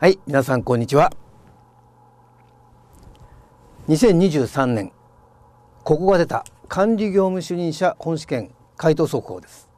はい皆さんこんにちは2023年ここが出た管理業務主任者本試験回答速報です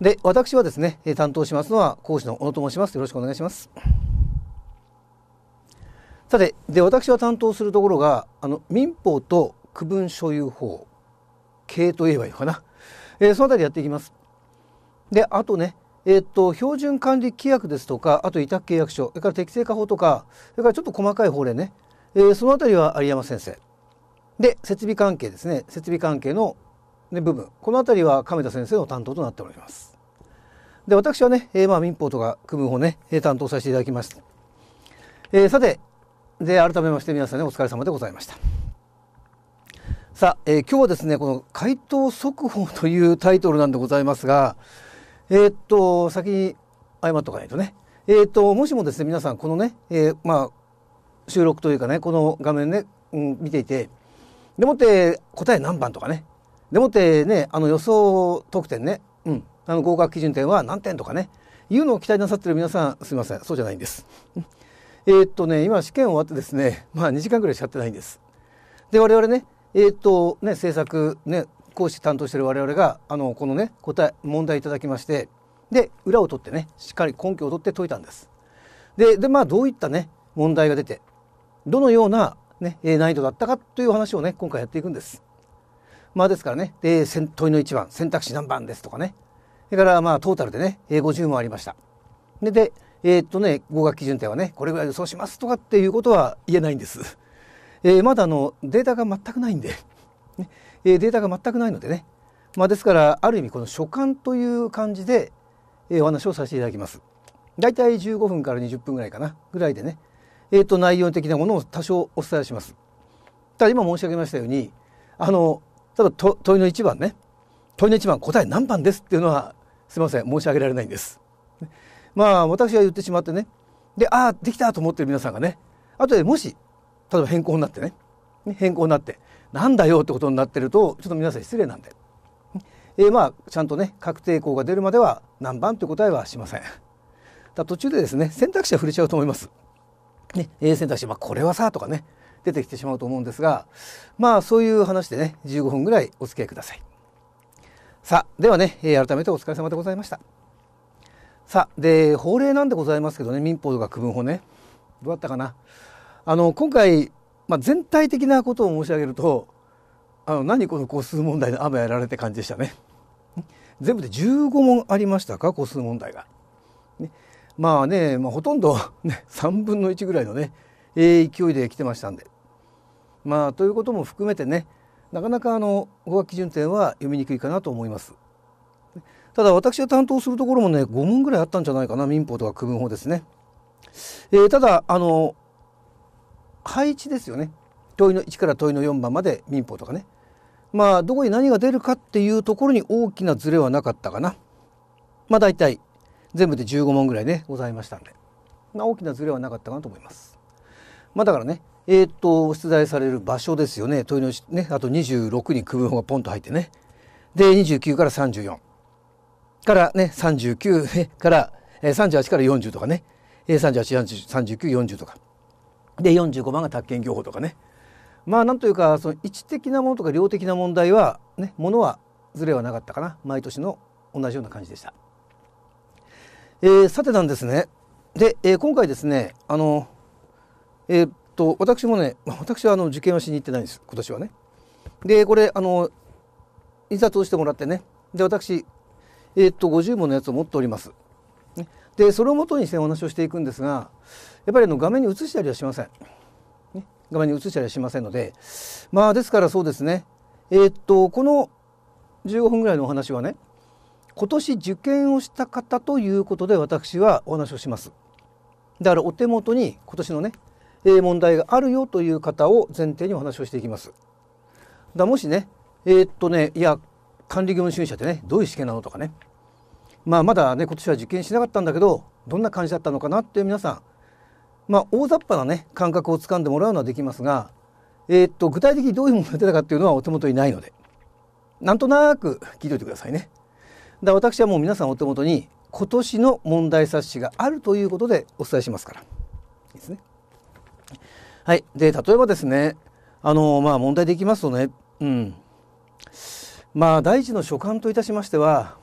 で私はですね担当しますのは講師の小野と申しますよろしくお願いしますさてで私は担当するところがあの民法と区分所有法系と言えばいいのかな、えー、そのあたりやっていきますであとねえっと、標準管理規約ですとか、あと委託契約書、それから適正化法とか、それからちょっと細かい法令ね、えー、そのあたりは有山先生。で、設備関係ですね、設備関係の、ね、部分、このあたりは亀田先生の担当となっております。で、私はね、えー、まあ民法とか区分法ね、担当させていただきました。えー、さて、で、改めまして皆さんね、お疲れ様でございました。さあ、えー、今日はですね、この回答速報というタイトルなんでございますが、えー、っと、先に謝っとかないとね。えー、っと、もしもですね、皆さん、このね、えー、まあ、収録というかね、この画面ね、うん、見ていて、でもって答え何番とかね、でもってね、あの予想得点ね、うん、あの合格基準点は何点とかね、いうのを期待なさってる皆さん、すみません、そうじゃないんです。えっとね、今試験終わってですね、まあ2時間ぐらいしかやってないんです。で、我々ね、えー、っとね、制作ね、講師担当している我々があのこのね答え問題いただきましてで裏を取ってねしっかり根拠を取って解いたんです。ででまあどういったね問題が出てどのような、ね、難易度だったかという話をね今回やっていくんです。まあですからねで問いの1番選択肢何番ですとかねそれからまあトータルでね50問ありました。ででえー、っとね合格基準点はねこれぐらい予想しますとかっていうことは言えないんです。えー、まだあのデータが全くないんでねデータが全くないのでね、まあ、ですからある意味この所感という感じで、お話をさせていただきます。だいたい15分から20分ぐらいかなぐらいでね、えー、と内容的なものを多少お伝えします。ただ今申し上げましたようにあの例えば問いの1番ね問いの1番答え何番ですっていうのはすいません申し上げられないんです。まあ私が言ってしまってねでああできたと思ってる皆さんがねあとでもし例えば変更になってね変更になってなんだよってことになってるとちょっと皆さん失礼なんで、えー、まあちゃんとね確定項が出るまでは何番って答えはしません。だ途中でですね選択肢は触れちゃうと思います。ね、A 選択肢、まあ、これはさとかね出てきてしまうと思うんですがまあそういう話でね15分ぐらいお付き合いください。さあではね、え改めてお疲れ様でございました。さあで法令なんでございますけどね民法とか区分法ねどうだったかなあの今回まあ、全体的なことを申し上げるとあの何この個数問題の雨やられて感じでしたね。全部で15問ありましたか個数問題が。ね、まあね、まあ、ほとんど、ね、3分の1ぐらいのね、えー、勢いで来てましたんで。まあということも含めてねなかなかあの語学基準点は読みにくいかなと思います。ただ私が担当するところもね5問ぐらいあったんじゃないかな民法とか区分法ですね。えー、ただあの配置ですよね問いの1から問いの4番まで民法とかねまあどこに何が出るかっていうところに大きなズレはなかったかなまあ大体全部で15問ぐらいねございましたんで、まあ、大きなズレはなかったかなと思います。まあ、だからねえー、っと出題される場所ですよね問いのねあと26に区分法がポンと入ってねで29から34からね39から38から40とかね3840とかで45番が宅建業法とかねまあなんというかその位置的なものとか量的な問題はねものはずれはなかったかな毎年の同じような感じでした。えー、さてなんですねで、えー、今回ですねあのえー、っと私もね私はあの受験をしに行ってないんです今年はね。でこれあの印刷をしてもらってねで私えっと50問のやつを持っております。でそれをもとにしてお話をしていくんですがやっぱりの画面に映したりはしません、ね、画面に映したりはしませんのでまあですからそうですねえー、っとこの15分ぐらいのお話はね今年受験をした方ということで私はお話をしますだからお手元に今年のね問題があるよという方を前提にお話をしていきますだもしねえー、っとねいや管理業務主義者ってねどういう試験なのとかねまあ、まだね今年は実験しなかったんだけどどんな感じだったのかなって皆さん、まあ、大雑把なね感覚をつかんでもらうのはできますが、えー、っと具体的にどういうものが出たかっていうのはお手元にないのでなんとなく聞いといてくださいね。だ私はもう皆さんお手元に今年の問題冊子があるということでお伝えしますから。いいですね。はい。で、例えばですね、あの、まあ問題でいきますとね、うん。まあ第一の所感といたしましては、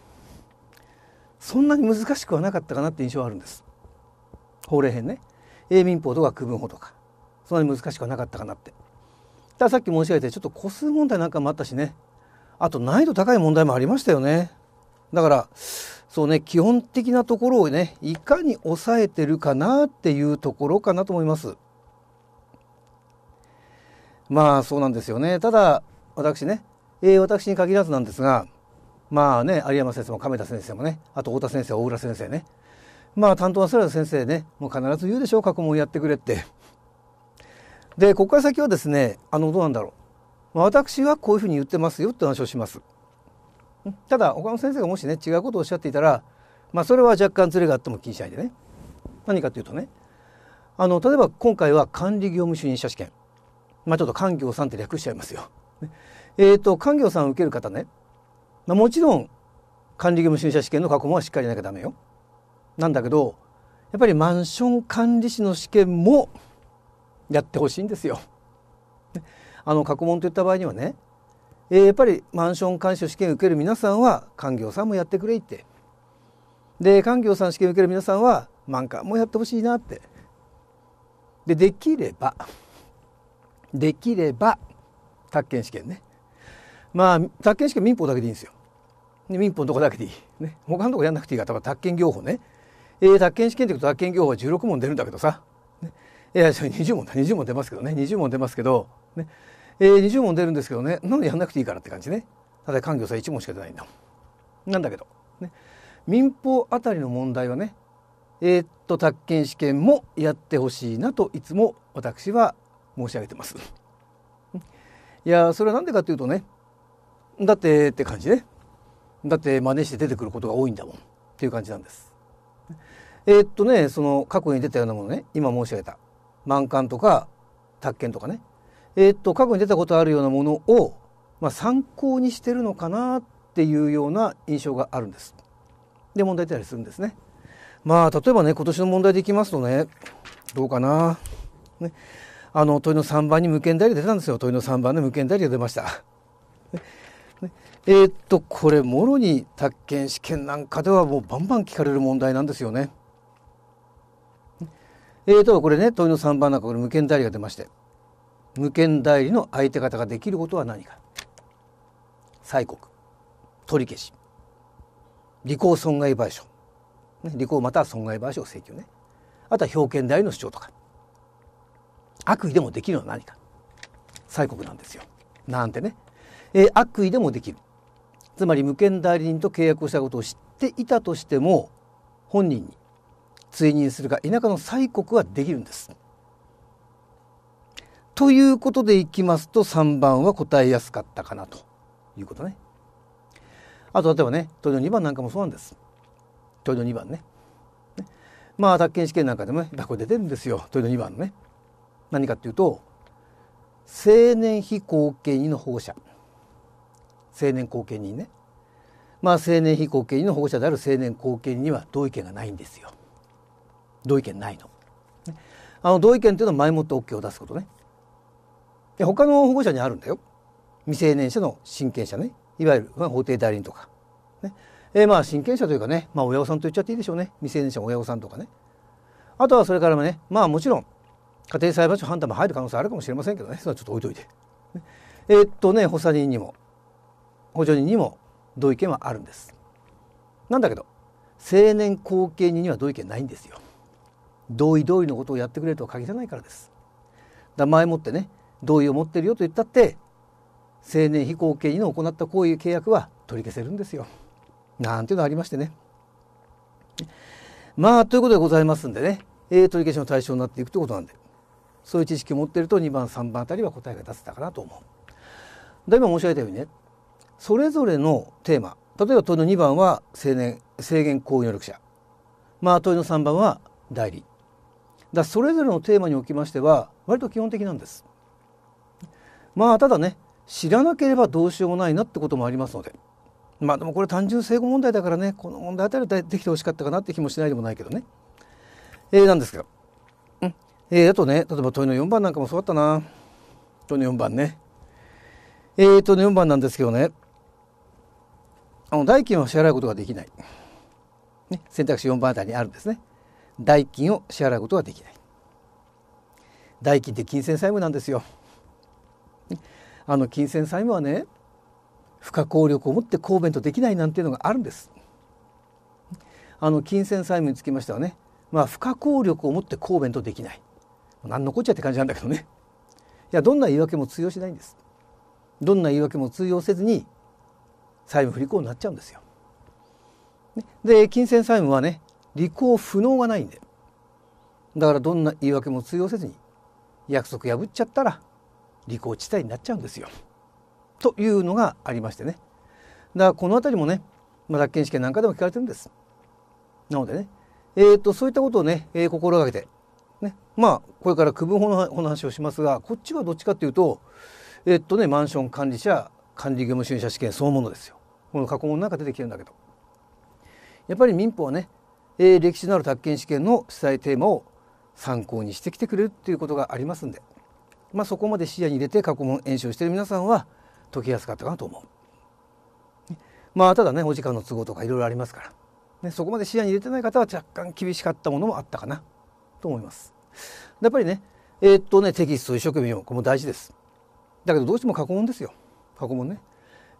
そんなに難しくはなかったかなって印象はあるんです法令編ね英民法とか区分法とかそんなに難しくはなかったかなってたださっき申し上げてちょっと個数問題なんかもあったしねあと難易度高い問題もありましたよねだからそうね基本的なところをねいかに抑えてるかなっていうところかなと思いますまあそうなんですよねただ私ね、えー、私に限らずなんですがまあね有山先生も亀田先生もねあと太田先生大浦先生ねまあ担当はされ先生ねもう必ず言うでしょう過去問やってくれって。でここから先はですねあのどうなんだろう、まあ、私はこういうふうに言ってますよって話をします。ただ他の先生がもしね違うことをおっしゃっていたら、まあ、それは若干ずれがあっても気にしないでね何かというとねあの例えば今回は管理業務主任者試験まあちょっと官業さんって略しちゃいますよ。えっ、ー、と官業さんを受ける方ねまあ、もちろん管理義務審査試験の過去はしっかりなきゃダメよ。なんだけどやっぱりマンション管理士の試験もやってほしいんですよ。あの過去問といった場合にはね、えー、やっぱりマンション管理士の試験受ける皆さんは官業さんもやってくれってで官業さん試験受ける皆さんは満館もやってほしいなってでできればできれば宅建試験ねまあ宅建試験民法だけでいいんですよ。で民法のとこだけでいい。ね、他のとこやんなくていいから宅建業法ね。えー、宅建試験って言うと宅建業法は16問出るんだけどさ。ね、いや20問だ20問出ますけどね20問出ますけど、ねえー、20問出るんですけどねなんでやんなくていいからって感じね。ただ官業さ1問しか出ないんだもん。なんだけど、ね、民法あたりの問題はねえー、っと宅建試験もやってほしいなといつも私は申し上げてます。いやそれはなんでかというとねだってって感じねだって真似して出てくることが多いんだもんっていう感じなんですえー、っとねその過去に出たようなものね今申し上げた満漢とか宅建とかねえー、っと過去に出たことあるようなものを、まあ、参考にしてるのかなっていうような印象があるんですで問題出たりするんですねまあ例えばね今年の問題でいきますとねどうかなねあの問いの3番に無限代理出たんですよ問いの3番で無限代理が出ましたえー、っとこれもろに宅建試験なんかではもうバンバン聞かれる問題なんですよね。えー、とこれね問いの3番なんかこれ無権代理が出まして無権代理の相手方ができることは何か催告取り消し履行損害賠償、ね、履行または損害賠償請求ねあとは表見代理の主張とか悪意でもできるのは何か催告なんですよなんてねえー、悪意でもできるつまり無権代理人と契約をしたことを知っていたとしても本人に追認するか田舎の催告はできるんです。ということでいきますと3番は答えやすかったかなということね。あと例えばねいの2番なんかもそうなんです。いの2番ね。ねまあ宅建試験なんかでもねこれ出てるんですよいの2番のね。何かっていうと青年非後見人の保護者成年後見人ねまあ成年被後見人の保護者である成年後見人には同意見がないんですよ同意見ないの。あの同意見というのは前もって OK を出すことね。で他の保護者にあるんだよ。未成年者の親権者ねいわゆる法定代理人とか、ねえまあ親権者というかね、まあ、親御さんと言っちゃっていいでしょうね未成年者親御さんとかねあとはそれからもねまあもちろん家庭裁判所判断も入る可能性あるかもしれませんけどねそれはちょっと置いといて、ね、えー、っとね補佐人にも補助人にも同意見はあるんです。なんだけど成年後見人には同意見ないんですよ。同意通りのことをやってくれるとは限らないからです。だ前もってね同意を持ってるよと言ったって成年非後見人の行った行為契約は取り消せるんですよ。なんていうのありましてね。まあということでございますんでね、えー、取り消しの対象になっていくということなんでそういう知識を持っていると2番3番あたりは答えが出せたかなと思う。だ今申し上げたようにねそれぞれのテーマ例えば問いの2番は青年制限行為能力者、まあ、問いの3番は代理だそれぞれのテーマにおきましては割と基本的なんです。まあただね知らなければどうしようもないなってこともありますのでまあでもこれ単純正誤問題だからねこの問題あたりできてほしかったかなって気もしないでもないけどね。えー、なんですけど、うんえー、あとね例えば問いの4番なんかもそうだったな問いの4番ね。えー、の4番なんですけどねあの代金を支払うことができない、ね、選択肢4番あたりにあるんですね代金を支払うことができない代金って金銭債務なんですよあの金銭債務はね不可抗力を持って抗弁とできないなんていうのがあるんですあの金銭債務につきましてはねまあ不可抗力を持って抗弁とできない何のこっちゃって感じなんだけどねいやどんな言い訳も通用しないんですどんな言い訳も通用せずに債務不履行になっちゃうんですよ。で金銭債務はね履行不能がないんでだからどんな言い訳も通用せずに約束破っちゃったら履行地帯になっちゃうんですよ。というのがありましてねだからこの辺りもね、まあ、脱権試験なんかでも聞かれてるんです。なのでね、えーと、そういったことをね、えー、心がけて、ね、まあこれから区分法の話をしますがこっちはどっちかっていうとえー、っとねマンション管理者管理業務主任者試験そのものですよこの過去問なんか出てきてるんだけどやっぱり民法はね、えー、歴史のある宅建試験の主催テーマを参考にしてきてくれるっていうことがありますんで、まあ、そこまで視野に入れて過去問演習してる皆さんは解きやすかったかなと思う。まあただねお時間の都合とかいろいろありますから、ね、そこまで視野に入れてない方は若干厳しかったものもあったかなと思います。やっぱりねえー、っとねテキスト一生懸命読むこれも大事です。だけどどうしても過去問ですよ。過去問ね、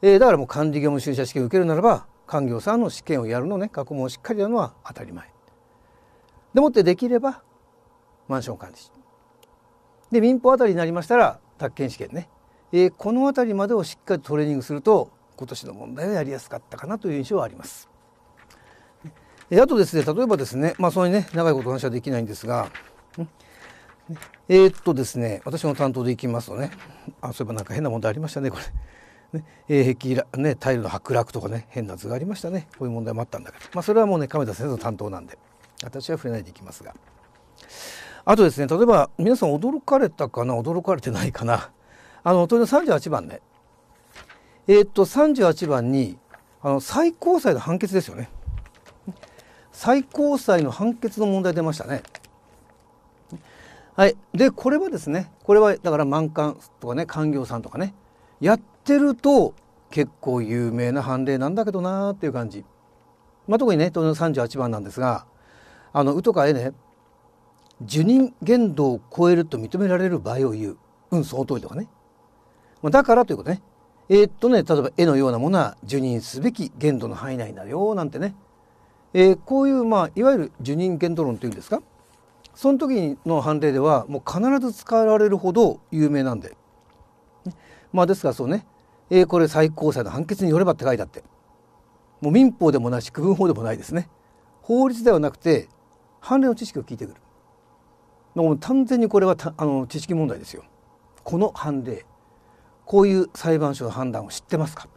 えー、だからもう管理業務就職試験を受けるならば官業さんの試験をやるのね過去問をしっかりやるのは当たり前でもってできればマンション管理士で民法あたりになりましたら宅建試験ね、えー、この辺りまでをしっかりトレーニングすると今年の問題はやりやすかったかなという印象はあります。あとですね例えばですねまあそんなにね長いこと話はできないんですがえー、っとですね私の担当でいきますとねあそういえばなんか変な問題ありましたねこれ。ねえー、壁ねタイルの剥落とかね変な図がありましたねこういう問題もあったんだけど、まあ、それはもうね亀田先生の担当なんで私は触れないでいきますがあとですね例えば皆さん驚かれたかな驚かれてないかなあの問いの38番ねえー、っと38番にあの最高裁の判決ですよね最高裁の判決の問題出ましたね。はい、でこれはですねこれはだから満館とかね官業さんとかねやってると結構有名な判例なんだけどなーっていう感じ、まあ、特にね東三38番なんですがあの「う」とか「え」ね「受任限度を超えると認められる場合を言う」「うんその通り」とかね、まあ、だからということねえー、っとね例えば「え」のようなものは受任すべき限度の範囲内になるよなんてね、えー、こういうまあいわゆる受任限度論というんですかその時の判例ではもう必ず使われるほど有名なんで、ね、まあですからそうね、えー、これ最高裁の判決によればって書いてあってもう民法でもないし区分法でもないですね法律ではなくて判例の知識を聞いてくるもう完全にこれはあの知識問題ですよこの判例こういう裁判所の判断を知ってますか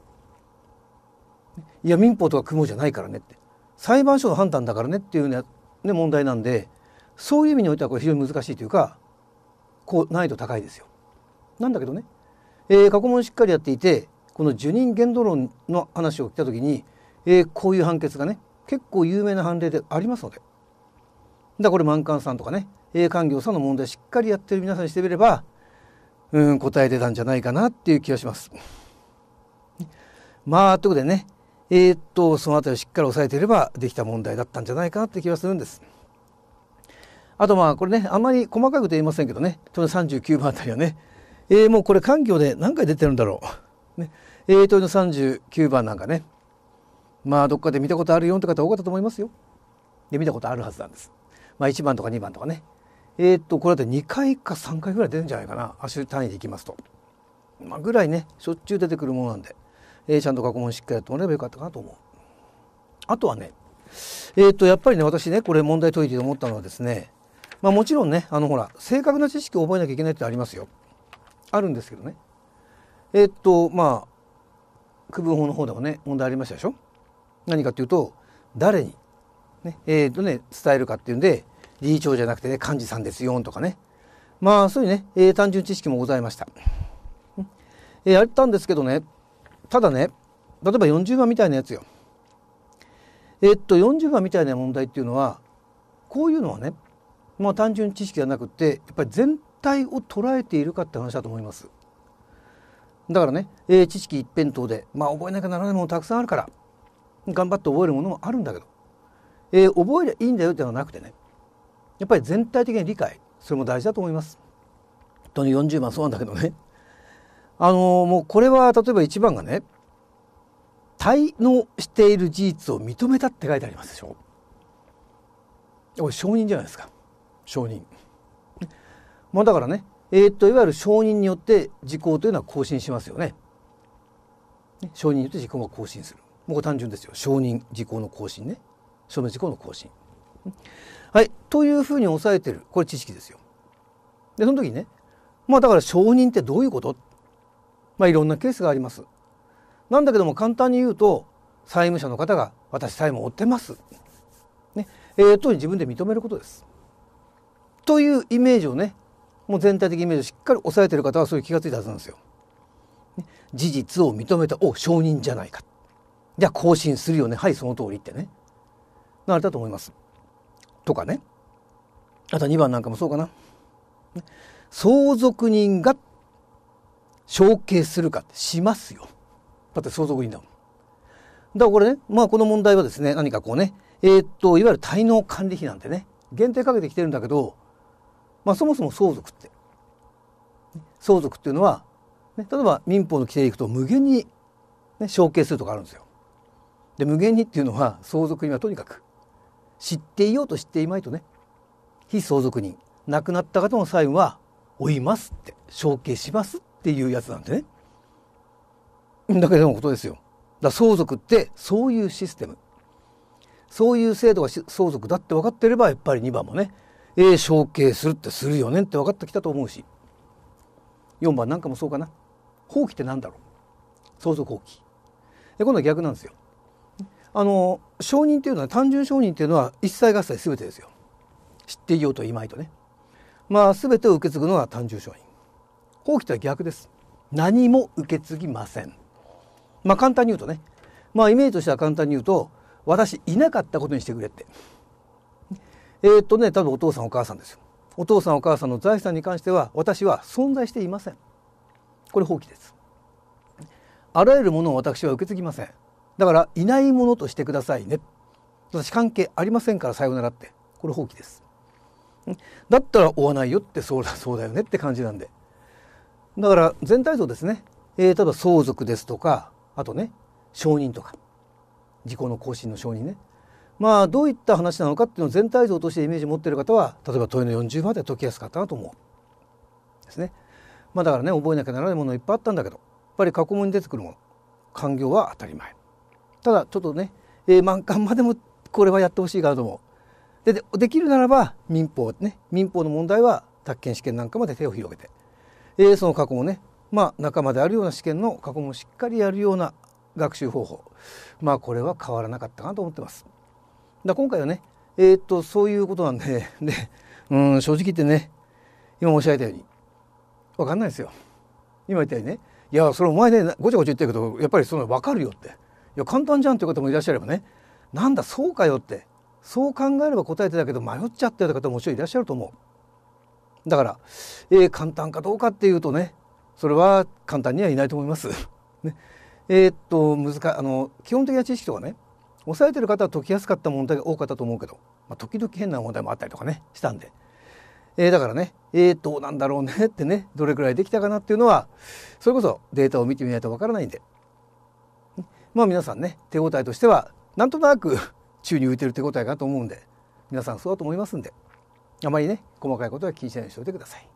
いや民法とか区法じゃないからねって裁判所の判断だからねっていうね問題なんでそういう意味においてはこれ非常に難しいというかこう難易度高いですよ。なんだけどね、えー、過去問しっかりやっていてこの受任限度論の話を聞いた時に、えー、こういう判決がね結構有名な判例でありますのでだこれ満貫さんとかね A 官業さんの問題しっかりやってる皆さんにしてみればうん答え出たんじゃないかなっていう気がします。まあということでねえー、っとその辺りをしっかり押さえていればできた問題だったんじゃないかなって気がするんです。あとまあこれねあんまり細かくと言いませんけどね鳥の39番あたりはね、えー、もうこれ環境で何回出てるんだろう。ねえー、鳥の39番なんかねまあどっかで見たことあるよって方多かったと思いますよ。で見たことあるはずなんです。まあ1番とか2番とかね。えー、っとこれだって2回か3回ぐらい出るんじゃないかな足単位でいきますと。まあ、ぐらいねしょっちゅう出てくるものなんで、えー、ちゃんと過去問しっかりやってもらえばよかったかなと思う。あとはねえー、っとやっぱりね私ねこれ問題解いて思ったのはですねまあ、もちろんねあのほら正確な知識を覚えなきゃいけないってありますよあるんですけどねえっとまあ区分法の方でもね問題ありましたでしょ何かっていうと誰にねえー、っとね伝えるかっていうんで理事長じゃなくてね幹事さんですよとかねまあそういうね、えー、単純知識もございました、えー、やったんですけどねただね例えば40番みたいなやつよえっと40番みたいな問題っていうのはこういうのはねまあ、単純知識じゃなくてやっぱり全体を捉えているかって話だと思います。だからね、えー、知識一辺倒で、まあ、覚えなきゃならないものたくさんあるから頑張って覚えるものもあるんだけど、えー、覚えりゃいいんだよではなくてねやっぱり全体的に理解それも大事だと思います。とに40番そうなんだけどねあのー、もうこれは例えば1番がね滞納している事実を認めたって書いてありますでしょ。これ承認じゃないですか。承認。まあ、だからね、えー、っといわゆる承認によって時効というのは更新しますよね。承認によって時効が更新する。もう単純ですよ。承認、時効の更新ね。証明時効の更新。はい。というふうに抑えてる。これ知識ですよ。で、その時にね、まあだから承認ってどういうことまあいろんなケースがあります。なんだけども簡単に言うと、債務者の方が私債務を負ってます。ね。えー、と自分で認めることです。というイメージをねもう全体的イメージをしっかり押さえてる方はそういう気が付いたはずなんですよ。事実を認めたお承認じゃないかじゃあ更新するよねはいその通りってねなれたと思います。とかねあと2番なんかもそうかな。相続人が承継するかってしますよ。だって相続人だもん。だからこれね、まあこの問題はですね、何かこうね、えー、っと、いわゆる滞納管理費なんてね、限定かけてきてるんだけど、まあ、そもそも相続って。相続っていうのは、ね、例えば民法の規定でいくと無限に、ね、承継するとかあるんですよ。で無限にっていうのは相続人はとにかく知っていようと知っていまいとね非相続人亡くなった方の債務は負いますって承継しますっていうやつなんでね。だけでもことですよ。だ相続ってそういうシステムそういう制度が相続だって分かってればやっぱり2番もねえー、承継するってするよねって分かってきたと思うし4番なんかもそうかな放棄って何だろう相続放棄で今度は逆なんですよあの承認っていうのは単純承認っていうのは一切合切全てですよ知っていようといまいとねまあ全てを受け継ぐのが単純承認放棄とは逆です何も受け継ぎませんまあ簡単に言うとねまあイメージとしては簡単に言うと私いなかったことにしてくれってえー、っとね多分お父さんお母さんですよお父さんお母さんの財産に関しては私は存在していませんこれ放棄ですあらゆるものを私は受け継ぎませんだからいないものとしてくださいね私関係ありませんからさようならってこれ放棄ですだったら追わないよってそうだそうだよねって感じなんでだから全体像ですね、えー、ただ相続ですとかあとね承認とか自己の更新の承認ねまあどういった話なのかっていうのを全体像としてイメージ持ってる方は例えば問いの40まで解きやすかったなと思うですね。まあ、だからね覚えなきゃならないものいっぱいあったんだけどやっぱり過去問に出てくるもの環境は当たり前ただちょっとね、えー、満館までもこれはやってほしいかなと思うでできるならば民法ね民法の問題は宅建試験なんかまで手を広げて、えー、その過去もねまあ仲間であるような試験の過去もしっかりやるような学習方法まあこれは変わらなかったかなと思ってます。だ今回はね、えー、っと、そういうことなんで、で、うん、正直言ってね、今申し上げたように、わかんないですよ。今言ったようにね、いや、それお前ね、ごちゃごちゃ言ってるけど、やっぱりそのわかるよって。いや、簡単じゃんという方もいらっしゃればね、なんだ、そうかよって。そう考えれば答えてたけど迷っちゃってた方ももちろんいらっしゃると思う。だから、えー、簡単かどうかっていうとね、それは簡単にはいないと思います。ね、えー、っと、難あの、基本的な知識とかね、抑えてる方は解きやすかった問題が多かったと思うけど、まあ、時々変な問題もあったりとかねしたんで、えー、だからねえー、どうなんだろうねってねどれくらいできたかなっていうのはそれこそデータを見てみないとわからないんでまあ皆さんね手応えとしてはなんとなく 宙に浮いてる手応えかと思うんで皆さんそうだと思いますんであまりね細かいことは気にしないようにしておいてください。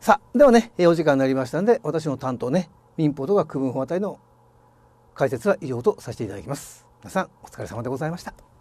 さあではねお時間になりましたんで私の担当ね民法とか区分法あたりの解説は以上とさせていただきます。皆さんお疲れ様でございました。